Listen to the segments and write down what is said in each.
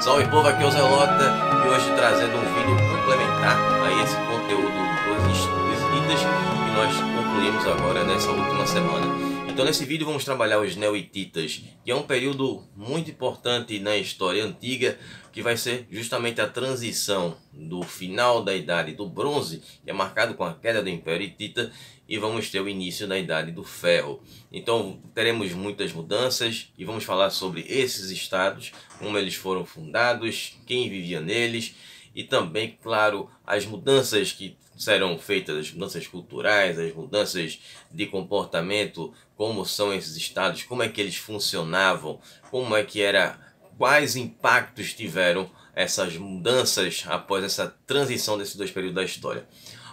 Salve povo, aqui é o Zé Lota e hoje trazendo um vídeo complementar a esse conteúdo dos Idas que nós concluímos agora nessa última semana. Então nesse vídeo vamos trabalhar os neo que é um período muito importante na história antiga, que vai ser justamente a transição do final da Idade do Bronze, que é marcado com a queda do Império Hitita, e vamos ter o início da Idade do Ferro. Então teremos muitas mudanças e vamos falar sobre esses estados, como eles foram fundados, quem vivia neles e também, claro, as mudanças que serão feitas, as mudanças culturais, as mudanças de comportamento, como são esses estados, como é que eles funcionavam, como é que era, quais impactos tiveram essas mudanças após essa transição desses dois períodos da história.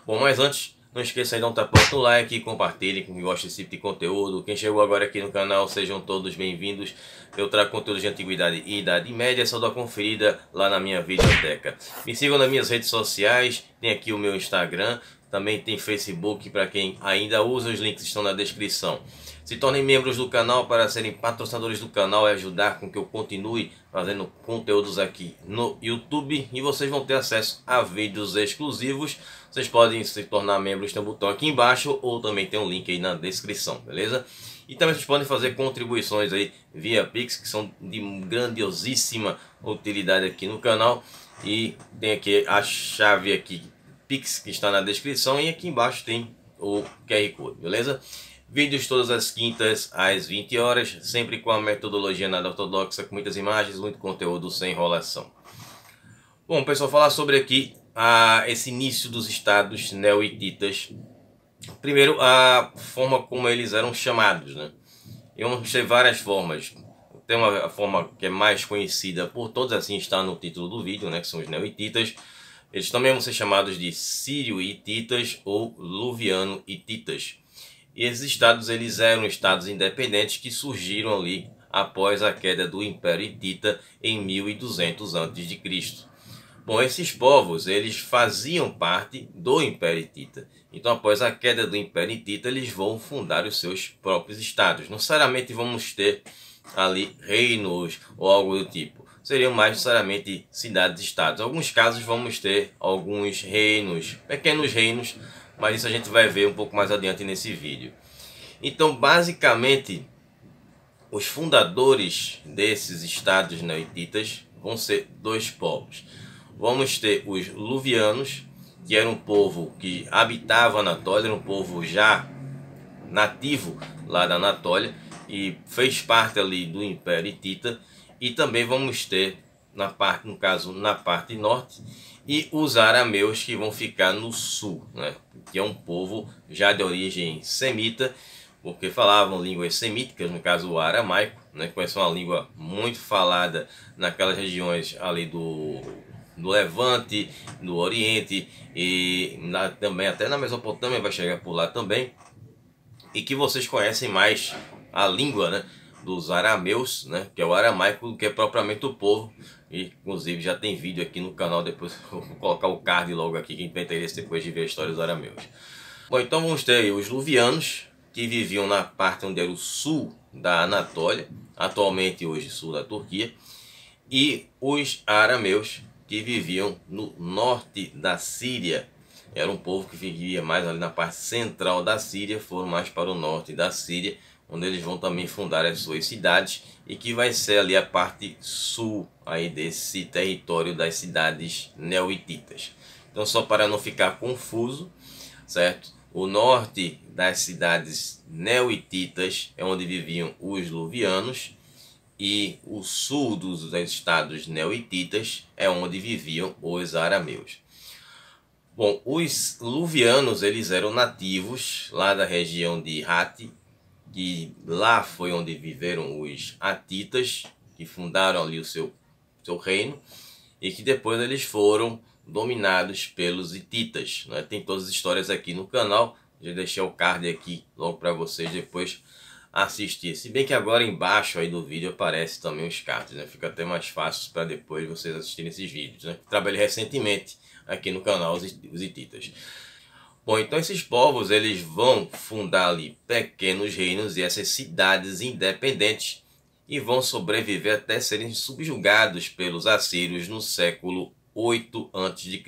Bom, mas antes não esqueça de dar um tapão no like, compartilhe com quem gosta desse tipo de conteúdo. Quem chegou agora aqui no canal, sejam todos bem-vindos. Eu trago conteúdo de antiguidade e idade média, só dá uma conferida lá na minha videoteca. Me sigam nas minhas redes sociais, tem aqui o meu Instagram, também tem Facebook para quem ainda usa, os links estão na descrição. Se tornem membros do canal para serem patrocinadores do canal e ajudar com que eu continue fazendo conteúdos aqui no YouTube. E vocês vão ter acesso a vídeos exclusivos. Vocês podem se tornar membros, tem um botão aqui embaixo ou também tem um link aí na descrição, beleza? E também vocês podem fazer contribuições aí via Pix, que são de grandiosíssima utilidade aqui no canal. E tem aqui a chave aqui Pix que está na descrição e aqui embaixo tem o QR Code, beleza? Vídeos todas as quintas às 20 horas, sempre com a metodologia nada ortodoxa, com muitas imagens, muito conteúdo sem enrolação. Bom, pessoal, falar sobre aqui ah, esse início dos estados neo Primeiro, a forma como eles eram chamados, né? Eu ter várias formas. Tem uma forma que é mais conhecida por todos, assim está no título do vídeo, né? Que são os neo Eles também vão ser chamados de sírio ititas ou luviano ititas e esses estados eles eram estados independentes que surgiram ali após a queda do Império Hitita em 1200 a.C. Bom, esses povos eles faziam parte do Império Hitita. Então, após a queda do Império Hitita, eles vão fundar os seus próprios estados. Não necessariamente vamos ter ali reinos ou algo do tipo. Seriam mais necessariamente cidades-estados. Alguns casos vamos ter alguns reinos, pequenos reinos mas isso a gente vai ver um pouco mais adiante nesse vídeo. Então, basicamente, os fundadores desses estados neoititas vão ser dois povos. Vamos ter os luvianos, que era um povo que habitava a Anatólia, era um povo já nativo lá da Anatólia e fez parte ali do Império Hitita. E também vamos ter na parte, no caso, na parte norte e os arameus que vão ficar no sul, né? que é um povo já de origem semita, porque falavam línguas semíticas, no caso o aramaico, né? que é uma língua muito falada naquelas regiões ali do, do Levante, do Oriente e na, também até na Mesopotâmia vai chegar por lá também, e que vocês conhecem mais a língua, né? dos arameus, né, que é o aramaico, que é propriamente o povo inclusive já tem vídeo aqui no canal, depois vou colocar o card logo aqui, quem tem interesse depois de ver a história dos arameus. Bom, então vamos ter os luvianos, que viviam na parte onde era o sul da Anatólia, atualmente hoje sul da Turquia, e os arameus, que viviam no norte da Síria. Era um povo que vivia mais ali na parte central da Síria, foram mais para o norte da Síria, onde eles vão também fundar as suas cidades e que vai ser ali a parte sul aí desse território das cidades neoititas. Então só para não ficar confuso, certo? O norte das cidades neoititas é onde viviam os luvianos e o sul dos estados neoititas é onde viviam os arameus. Bom, os luvianos eles eram nativos lá da região de Hatti que lá foi onde viveram os atitas, que fundaram ali o seu, seu reino, e que depois eles foram dominados pelos hititas. Né? Tem todas as histórias aqui no canal, já deixei o card aqui logo para vocês depois assistir. Se bem que agora embaixo aí do vídeo aparece também os cards, né? Fica até mais fácil para depois vocês assistirem esses vídeos, né? Trabalhei recentemente aqui no canal Os Hititas. Bom, então esses povos eles vão fundar ali pequenos reinos e essas cidades independentes e vão sobreviver até serem subjugados pelos assírios no século 8 a.C.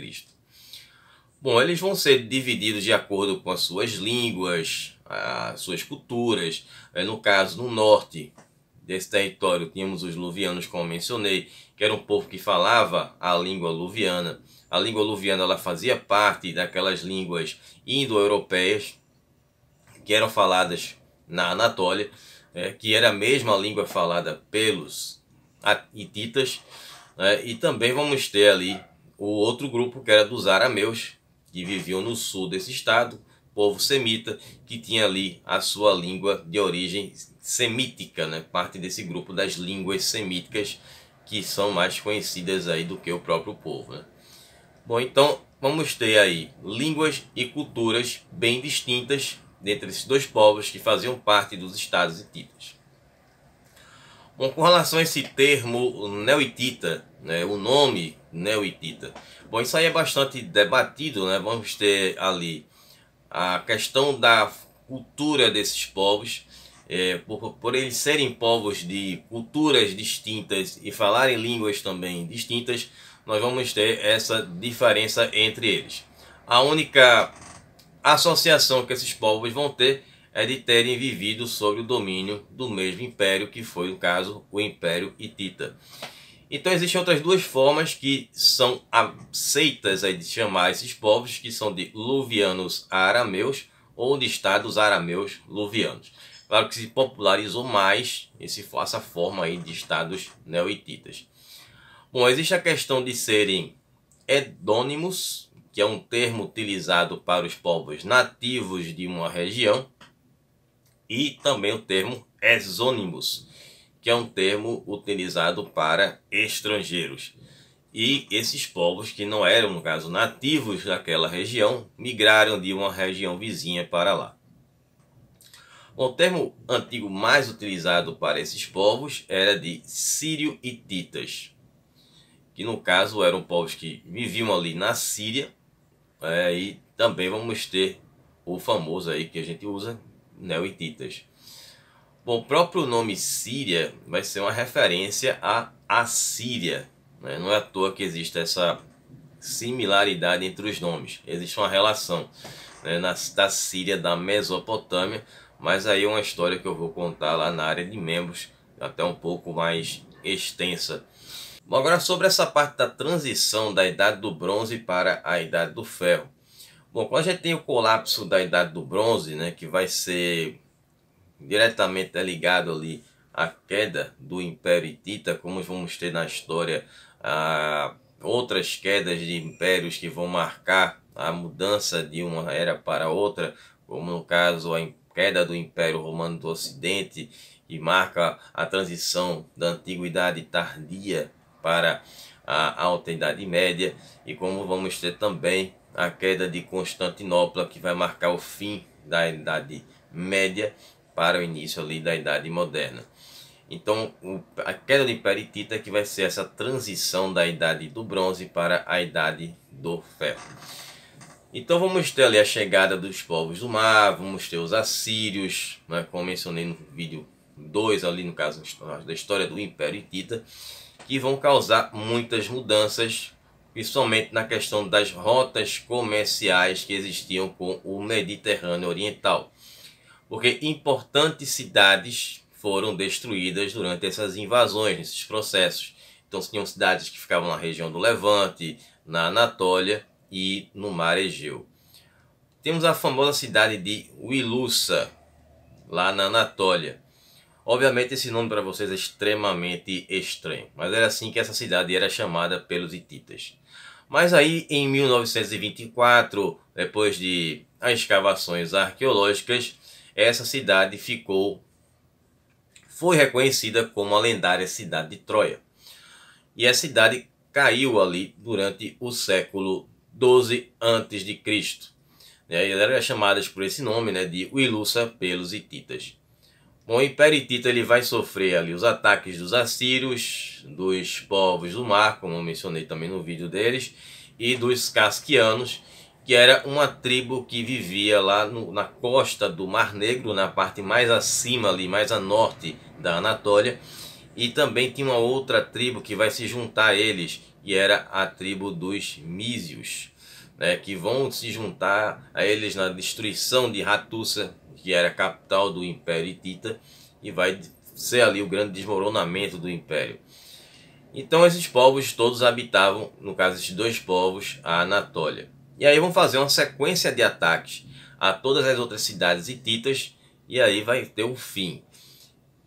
Bom, eles vão ser divididos de acordo com as suas línguas, as suas culturas. É, no caso, no norte desse território, tínhamos os luvianos, como mencionei, que era um povo que falava a língua luviana. A língua luviana ela fazia parte daquelas línguas indo-europeias que eram faladas na Anatólia, é, que era a mesma língua falada pelos hititas, é, e também vamos ter ali o outro grupo que era dos arameus, que viviam no sul desse estado, povo semita, que tinha ali a sua língua de origem semítica, né? parte desse grupo das línguas semíticas que são mais conhecidas aí do que o próprio povo. Né? Bom, então vamos ter aí línguas e culturas bem distintas dentre esses dois povos que faziam parte dos estados hititas. Bom, com relação a esse termo neo-hitita, né, o nome neo-hitita, bom, isso aí é bastante debatido, né? Vamos ter ali a questão da cultura desses povos, é, por, por eles serem povos de culturas distintas e falarem línguas também distintas, nós vamos ter essa diferença entre eles. A única associação que esses povos vão ter é de terem vivido sob o domínio do mesmo império, que foi, no caso, o Império Hitita. Então existem outras duas formas que são aceitas de chamar esses povos, que são de luvianos arameus ou de estados arameus luvianos. Claro que se popularizou mais essa forma aí de estados neo-hititas. Bom, existe a questão de serem edônimos, que é um termo utilizado para os povos nativos de uma região, e também o termo exônimos, que é um termo utilizado para estrangeiros. E esses povos que não eram, no caso, nativos daquela região, migraram de uma região vizinha para lá. O termo antigo mais utilizado para esses povos era de sírio titas que no caso eram povos que viviam ali na Síria. É, e também vamos ter o famoso aí que a gente usa, neo Bom, o próprio nome Síria vai ser uma referência à Assíria. Né? Não é à toa que existe essa similaridade entre os nomes. Existe uma relação né, na, da Síria, da Mesopotâmia, mas aí é uma história que eu vou contar lá na área de membros, até um pouco mais extensa. Bom, agora sobre essa parte da transição da idade do bronze para a idade do ferro. Bom, quando a gente tem o colapso da idade do bronze, né, que vai ser diretamente ligado ali à queda do Império Hitita, como vamos ter na história a ah, outras quedas de impérios que vão marcar a mudança de uma era para outra, como no caso a queda do Império Romano do Ocidente, que marca a transição da antiguidade tardia para a Alta Idade Média e como vamos ter também a queda de Constantinopla que vai marcar o fim da Idade Média para o início ali da Idade Moderna. Então, a queda do Império Peritita que vai ser essa transição da Idade do Bronze para a Idade do Ferro. Então vamos ter ali a chegada dos povos do mar, vamos ter os assírios, né, como mencionei no vídeo 2, ali no caso da história do Império Tita que vão causar muitas mudanças, principalmente na questão das rotas comerciais que existiam com o Mediterrâneo Oriental. Porque importantes cidades foram destruídas durante essas invasões, esses processos. Então, tinham cidades que ficavam na região do Levante, na Anatólia e no Mar Egeu. Temos a famosa cidade de Wilusa, lá na Anatólia, Obviamente esse nome para vocês é extremamente estranho, mas era assim que essa cidade era chamada pelos hititas. Mas aí em 1924, depois de as escavações arqueológicas, essa cidade ficou foi reconhecida como a lendária cidade de Troia. E a cidade caiu ali durante o século 12 antes de Cristo. Né? Ela era chamada por esse nome, né, de Ilúcia pelos hititas. Bom, e Peritita ele vai sofrer ali os ataques dos assírios, dos povos do mar, como eu mencionei também no vídeo deles, e dos casquianos, que era uma tribo que vivia lá no, na costa do Mar Negro, na parte mais acima ali, mais a norte da Anatólia, e também tinha uma outra tribo que vai se juntar a eles, que era a tribo dos Mísios, né, que vão se juntar a eles na destruição de Hattusa, que era a capital do Império Hitita, e vai ser ali o grande desmoronamento do Império. Então esses povos todos habitavam, no caso esses dois povos, a Anatólia. E aí vão fazer uma sequência de ataques a todas as outras cidades hititas e aí vai ter um fim.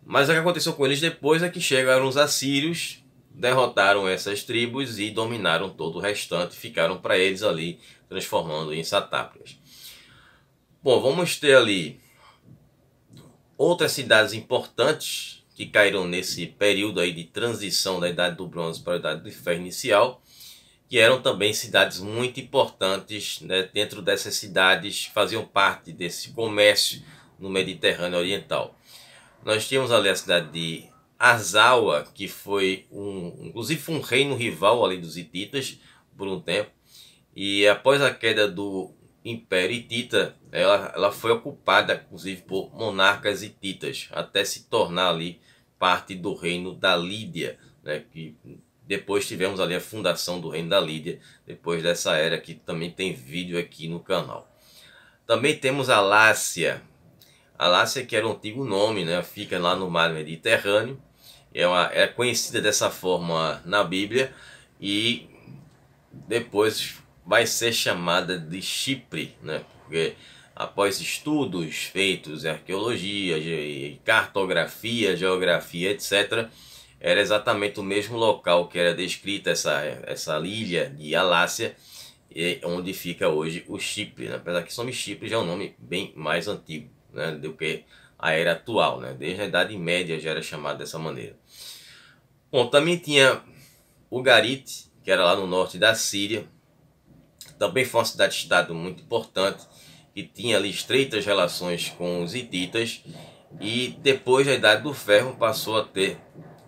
Mas o que aconteceu com eles depois é que chegaram os assírios, derrotaram essas tribos e dominaram todo o restante, ficaram para eles ali, transformando em satápias. Bom, vamos ter ali Outras cidades importantes que caíram nesse período aí de transição da Idade do Bronze para a Idade do Ferro inicial, que eram também cidades muito importantes, né? dentro dessas cidades faziam parte desse comércio no Mediterrâneo Oriental. Nós tínhamos ali a cidade de Azawa, que foi um, inclusive foi um reino rival ali dos hititas por um tempo, e após a queda do Império Hitita. Ela, ela foi ocupada, inclusive, por monarcas hititas, até se tornar ali parte do reino da Lídia, né, que depois tivemos ali a fundação do reino da Lídia, depois dessa era que também tem vídeo aqui no canal. Também temos a Lácia. A Lácia que era um antigo nome, né, fica lá no mar Mediterrâneo, é, uma, é conhecida dessa forma na Bíblia e depois vai ser chamada de Chipre, né? porque após estudos feitos em arqueologia, cartografia, geografia, etc., era exatamente o mesmo local que era descrita essa, essa ilha de Alácia, onde fica hoje o Chipre. Né? Apesar que Chipre já é um nome bem mais antigo né? do que a era atual, né? desde a Idade Média já era chamado dessa maneira. Bom, também tinha o Garite, que era lá no norte da Síria, também foi uma cidade-estado muito importante, que tinha ali estreitas relações com os hititas, e depois da Idade do Ferro passou a ter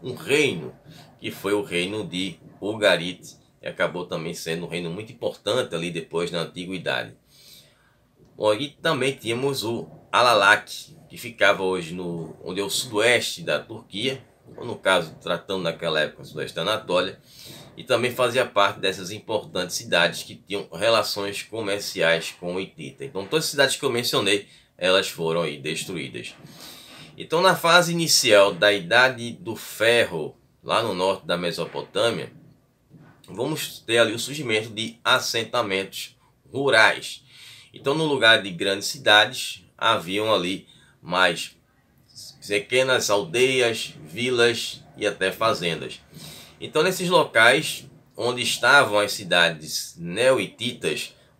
um reino, que foi o reino de Ugarit, e acabou também sendo um reino muito importante ali depois na Antiguidade. Bom, e também tínhamos o Alalak, que ficava hoje no onde é o sudoeste da Turquia, no caso, tratando naquela época do Sudeste Anatólia, e também fazia parte dessas importantes cidades que tinham relações comerciais com o Itita. Então, todas as cidades que eu mencionei, elas foram aí destruídas. Então, na fase inicial da Idade do Ferro, lá no norte da Mesopotâmia, vamos ter ali o surgimento de assentamentos rurais. Então, no lugar de grandes cidades, haviam ali mais pequenas aldeias, vilas e até fazendas. Então, nesses locais onde estavam as cidades neo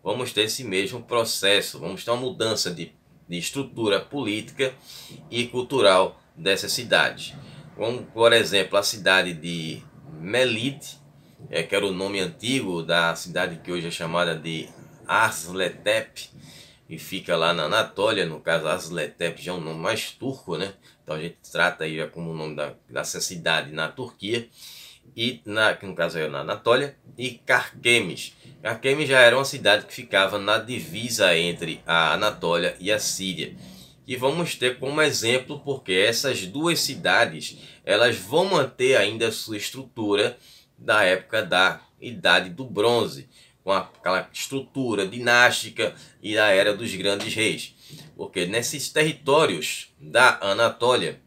vamos ter esse mesmo processo, vamos ter uma mudança de, de estrutura política e cultural dessas cidades. Como, por exemplo, a cidade de Melit, é, que era o nome antigo da cidade que hoje é chamada de Arsletep, e fica lá na Anatólia, no caso Asletep, já é um nome mais turco, né? Então a gente trata aí é como o nome da, dessa cidade na Turquia, e na, que no caso é na Anatólia, e Carquemes. Carquemes já era uma cidade que ficava na divisa entre a Anatólia e a Síria. E vamos ter como exemplo porque essas duas cidades elas vão manter ainda a sua estrutura da época da Idade do Bronze com aquela estrutura dinástica e da era dos grandes reis. Porque nesses territórios da Anatólia,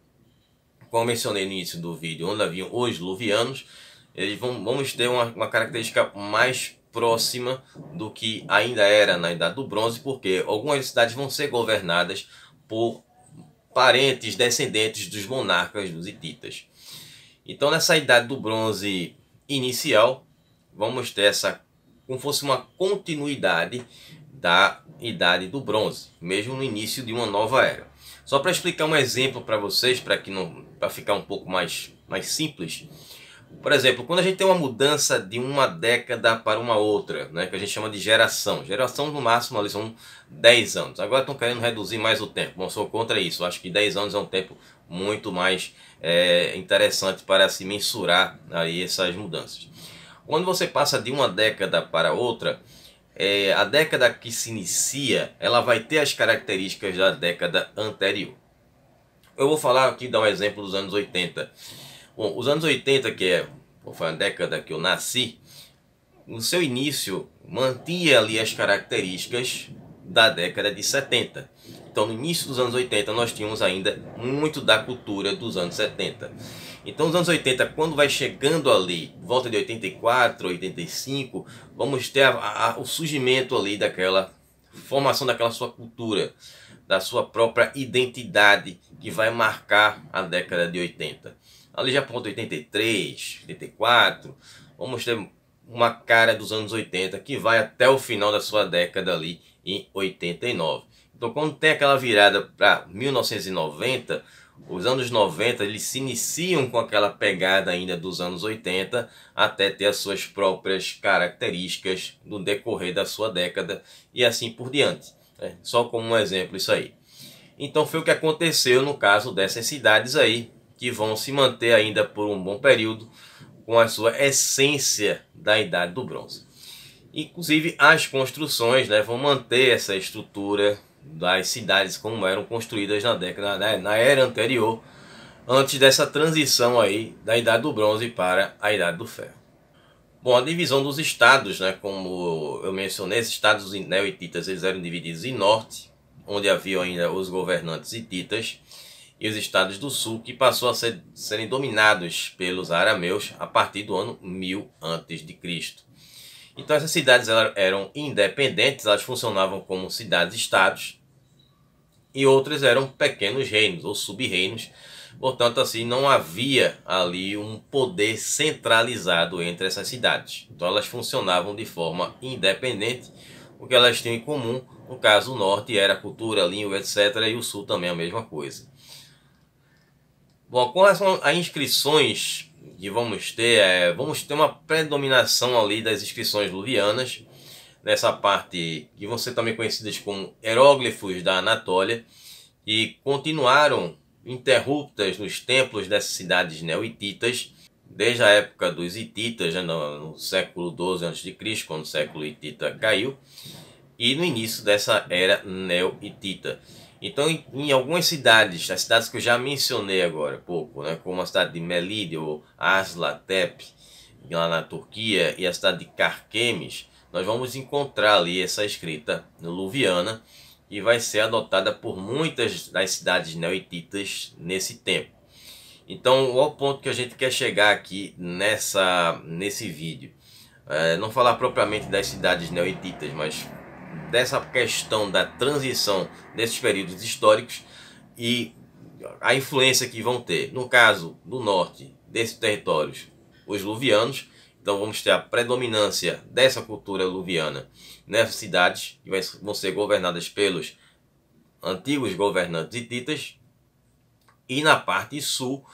como mencionei no início do vídeo, onde haviam os luvianos, eles vão, vamos ter uma, uma característica mais próxima do que ainda era na Idade do Bronze, porque algumas cidades vão ser governadas por parentes descendentes dos monarcas dos hititas. Então, nessa Idade do Bronze inicial, vamos ter essa como fosse uma continuidade da idade do bronze, mesmo no início de uma nova era. Só para explicar um exemplo para vocês, para que não para ficar um pouco mais mais simples. Por exemplo, quando a gente tem uma mudança de uma década para uma outra, né, que a gente chama de geração. Geração no máximo ali são 10 anos. Agora estão querendo reduzir mais o tempo. Bom, sou contra isso. Acho que 10 anos é um tempo muito mais é, interessante para se mensurar aí essas mudanças. Quando você passa de uma década para outra, é, a década que se inicia, ela vai ter as características da década anterior. Eu vou falar aqui, dar um exemplo dos anos 80. Bom, os anos 80, que é, foi a década que eu nasci, no seu início mantinha ali as características da década de 70. Então, no início dos anos 80, nós tínhamos ainda muito da cultura dos anos 70. Então, os anos 80, quando vai chegando ali, volta de 84, 85, vamos ter a, a, o surgimento ali daquela formação daquela sua cultura, da sua própria identidade que vai marcar a década de 80. Ali já ponto 83, 84, vamos ter uma cara dos anos 80 que vai até o final da sua década ali em 89. Então, quando tem aquela virada para 1990, os anos 90 eles se iniciam com aquela pegada ainda dos anos 80 até ter as suas próprias características no decorrer da sua década e assim por diante. Né? Só como um exemplo isso aí. Então foi o que aconteceu no caso dessas cidades aí, que vão se manter ainda por um bom período com a sua essência da Idade do Bronze. Inclusive as construções né, vão manter essa estrutura das cidades como eram construídas na década na, né, na era anterior, antes dessa transição aí da idade do bronze para a idade do ferro. Bom, a divisão dos estados, né, como eu mencionei, esses estados neo-hititas né, eles eram divididos em norte, onde havia ainda os governantes hititas, e os estados do sul, que passou a ser, serem dominados pelos arameus a partir do ano 1000 a.C. Então essas cidades eram independentes, elas funcionavam como cidades-estados, e outros eram pequenos reinos ou sub-reinos. Portanto, assim, não havia ali um poder centralizado entre essas cidades. Então, elas funcionavam de forma independente. O que elas tinham em comum, no caso, o norte era cultura, língua, etc., e o sul também a mesma coisa. Bom, com relação a inscrições que vamos ter, é, vamos ter uma predominação ali das inscrições luvianas nessa parte que vão ser também conhecidas como heróglifos da Anatólia e continuaram interruptas nos templos dessas cidades neo desde a época dos hititas, já né, no, no século XII a.C., quando o século hitita caiu, e no início dessa era neo-hitita. Então, em, em, algumas cidades, as cidades que eu já mencionei agora há pouco, né, como a cidade de Melide ou Aslatep, lá na Turquia, e a cidade de Carquemes, nós vamos encontrar ali essa escrita luviana que vai ser adotada por muitas das cidades neoititas nesse tempo. Então, o ponto que a gente quer chegar aqui nessa, nesse vídeo? É, não falar propriamente das cidades neoititas, mas dessa questão da transição desses períodos históricos e a influência que vão ter, no caso do norte, desses territórios, os luvianos, então vamos ter a predominância dessa cultura luviana nessas cidades, que vão ser governadas pelos antigos governantes hititas. E na parte sul,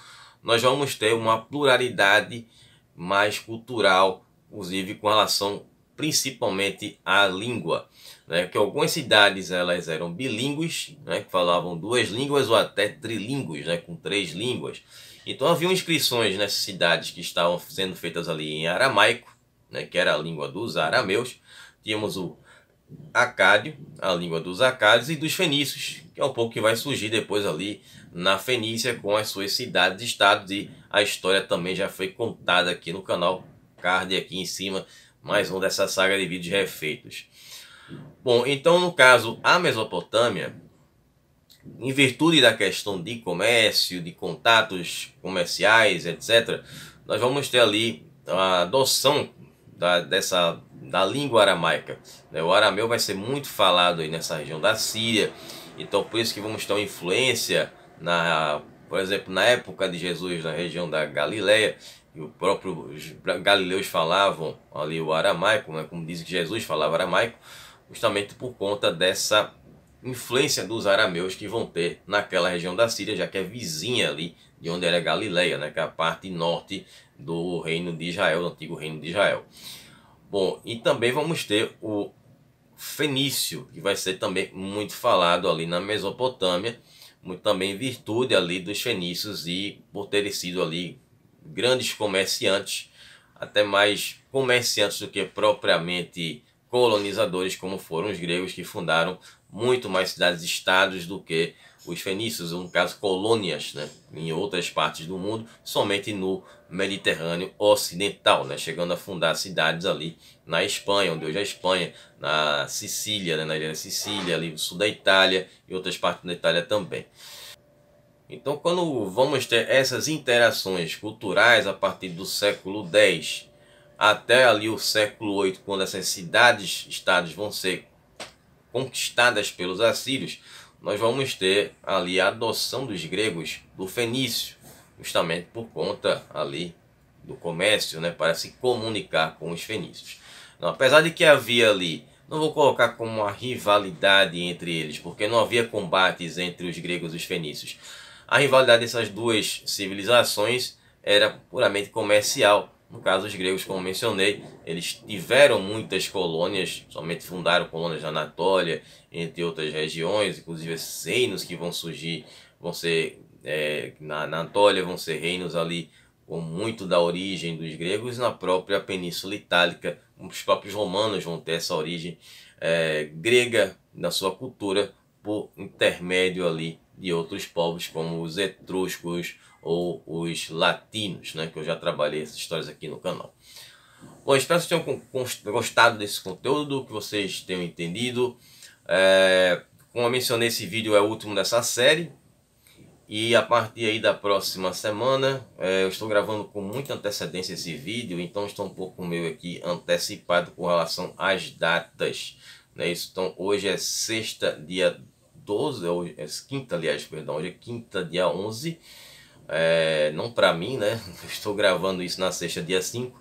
nós vamos ter uma pluralidade mais cultural, inclusive com relação principalmente à língua. Né? Que algumas cidades elas eram bilíngues, né? que falavam duas línguas ou até trilíngues né? com três línguas. Então haviam inscrições nessas cidades que estavam sendo feitas ali em aramaico, né, que era a língua dos arameus. Tínhamos o acádio, a língua dos acádios e dos fenícios, que é um pouco que vai surgir depois ali na Fenícia com as suas cidades e estados e a história também já foi contada aqui no canal Card aqui em cima, mais um dessa saga de vídeos refeitos. Bom, então no caso a Mesopotâmia em virtude da questão de comércio, de contatos comerciais, etc., nós vamos ter ali a adoção da, dessa, da língua aramaica. Né? O arameu vai ser muito falado aí nessa região da Síria, então por isso que vamos ter uma influência, na, por exemplo, na época de Jesus, na região da Galileia, e o próprio galileus falavam ali o aramaico, né? como diz que Jesus falava aramaico, justamente por conta dessa influência dos arameus que vão ter naquela região da Síria, já que é vizinha ali de onde era Galileia, né, que é a parte norte do reino de Israel, do antigo reino de Israel. Bom, e também vamos ter o fenício, que vai ser também muito falado ali na Mesopotâmia, muito também em virtude ali dos fenícios e por terem sido ali grandes comerciantes, até mais comerciantes do que propriamente colonizadores, como foram os gregos que fundaram muito mais cidades-estados do que os fenícios, no caso colônias, né, em outras partes do mundo, somente no Mediterrâneo Ocidental, né, chegando a fundar cidades ali na Espanha, onde hoje é a Espanha, na Sicília, né, na ilha da Sicília, ali no sul da Itália e outras partes da Itália também. Então, quando vamos ter essas interações culturais a partir do século X até ali o século VIII, quando essas cidades-estados vão ser conquistadas pelos assírios, nós vamos ter ali a adoção dos gregos do fenício, justamente por conta ali do comércio, né, para se comunicar com os fenícios. Então, apesar de que havia ali, não vou colocar como uma rivalidade entre eles, porque não havia combates entre os gregos e os fenícios. A rivalidade dessas duas civilizações era puramente comercial, no caso, os gregos, como mencionei, eles tiveram muitas colônias, somente fundaram colônias na Anatólia, entre outras regiões, inclusive esses reinos que vão surgir, vão ser, é, na Anatólia, vão ser reinos ali com muito da origem dos gregos, na própria Península Itálica, os próprios romanos vão ter essa origem é, grega na sua cultura, por intermédio ali de outros povos, como os etruscos, ou os latinos, né? Que eu já trabalhei essas histórias aqui no canal. Bom, espero que vocês tenham gostado desse conteúdo, que vocês tenham entendido. É, como eu mencionei, esse vídeo é o último dessa série. E a partir aí da próxima semana, é, eu estou gravando com muita antecedência esse vídeo, então estou um pouco meio aqui antecipado com relação às datas. Né? então hoje é sexta, dia 12, hoje é quinta, aliás, perdão, hoje é quinta, dia 11 é, não para mim, né? estou gravando isso na sexta, dia 5,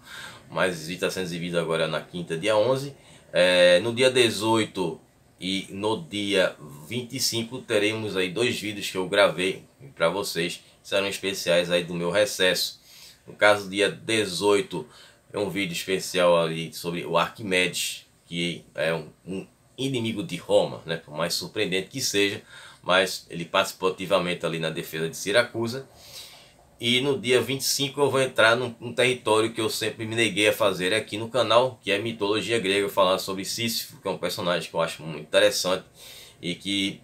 mas está sendo exibido agora na quinta, dia 11. É, no dia 18 e no dia 25 teremos aí dois vídeos que eu gravei para vocês, serão especiais aí do meu recesso. No caso, dia 18 é um vídeo especial ali sobre o Arquimedes, que é um, um inimigo de Roma, né? Por mais surpreendente que seja, mas ele ativamente ali na defesa de Siracusa. E no dia 25 eu vou entrar num, num, território que eu sempre me neguei a fazer é aqui no canal, que é mitologia grega, falar sobre Sísifo, que é um personagem que eu acho muito interessante e que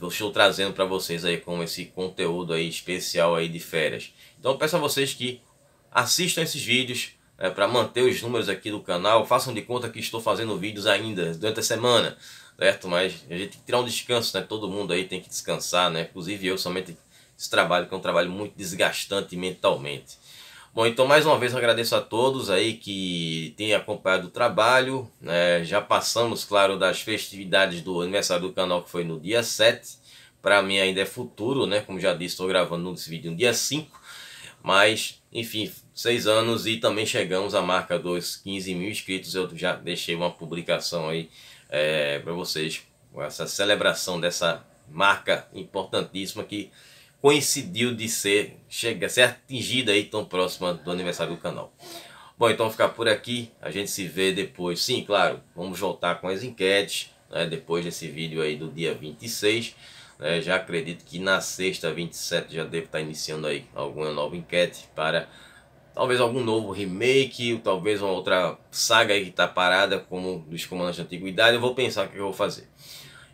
eu estou trazendo para vocês aí com esse conteúdo aí especial aí de férias. Então peço a vocês que assistam esses vídeos né, para manter os números aqui do canal, façam de conta que estou fazendo vídeos ainda durante a semana, certo? Mas a gente tem que tirar um descanso, né? Todo mundo aí tem que descansar, né? Inclusive eu somente esse trabalho, que é um trabalho muito desgastante mentalmente. Bom, então mais uma vez eu agradeço a todos aí que têm acompanhado o trabalho. Né? Já passamos, claro, das festividades do aniversário do canal, que foi no dia 7. Para mim ainda é futuro, né? Como já disse, estou gravando esse vídeo no dia 5. Mas, enfim, seis anos e também chegamos à marca dos 15 mil inscritos. Eu já deixei uma publicação aí é, para vocês, essa celebração dessa marca importantíssima que coincidiu de ser, chega, ser atingida aí tão próxima do aniversário do canal. Bom, então vou ficar por aqui, a gente se vê depois. Sim, claro, vamos voltar com as enquetes, né, depois desse vídeo aí do dia 26. Né, já acredito que na sexta, 27, já devo estar iniciando aí alguma nova enquete para talvez algum novo remake, ou talvez uma outra saga aí que está parada, como dos Comandantes da Antiguidade. Eu vou pensar o que eu vou fazer.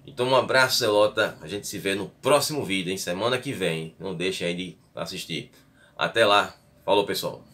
Então um abraço, Celota, A gente se vê no próximo vídeo, em Semana que vem. Não deixe aí de assistir. Até lá. Falou, pessoal.